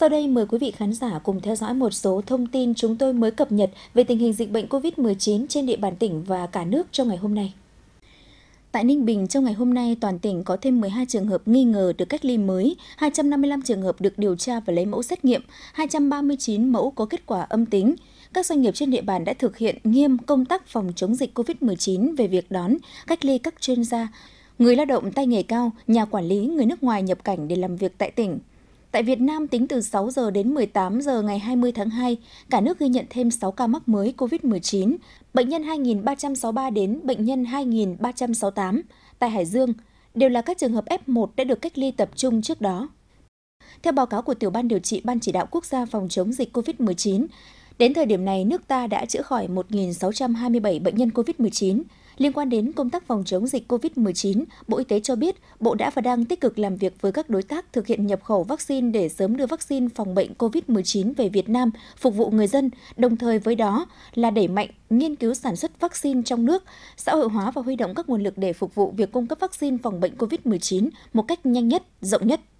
Sau đây mời quý vị khán giả cùng theo dõi một số thông tin chúng tôi mới cập nhật về tình hình dịch bệnh COVID-19 trên địa bàn tỉnh và cả nước trong ngày hôm nay. Tại Ninh Bình, trong ngày hôm nay, toàn tỉnh có thêm 12 trường hợp nghi ngờ được cách ly mới, 255 trường hợp được điều tra và lấy mẫu xét nghiệm, 239 mẫu có kết quả âm tính. Các doanh nghiệp trên địa bàn đã thực hiện nghiêm công tác phòng chống dịch COVID-19 về việc đón, cách ly các chuyên gia, người lao động tay nghề cao, nhà quản lý, người nước ngoài nhập cảnh để làm việc tại tỉnh. Tại Việt Nam, tính từ 6 giờ đến 18 giờ ngày 20 tháng 2, cả nước ghi nhận thêm 6 ca mắc mới COVID-19, bệnh nhân 2.363 đến bệnh nhân 2.368 tại Hải Dương, đều là các trường hợp F1 đã được cách ly tập trung trước đó. Theo báo cáo của Tiểu ban điều trị Ban chỉ đạo quốc gia phòng chống dịch COVID-19, Đến thời điểm này, nước ta đã chữa khỏi 1.627 bệnh nhân COVID-19. Liên quan đến công tác phòng chống dịch COVID-19, Bộ Y tế cho biết Bộ đã và đang tích cực làm việc với các đối tác thực hiện nhập khẩu vaccine để sớm đưa vaccine phòng bệnh COVID-19 về Việt Nam phục vụ người dân, đồng thời với đó là đẩy mạnh nghiên cứu sản xuất vaccine trong nước, xã hội hóa và huy động các nguồn lực để phục vụ việc cung cấp vaccine phòng bệnh COVID-19 một cách nhanh nhất, rộng nhất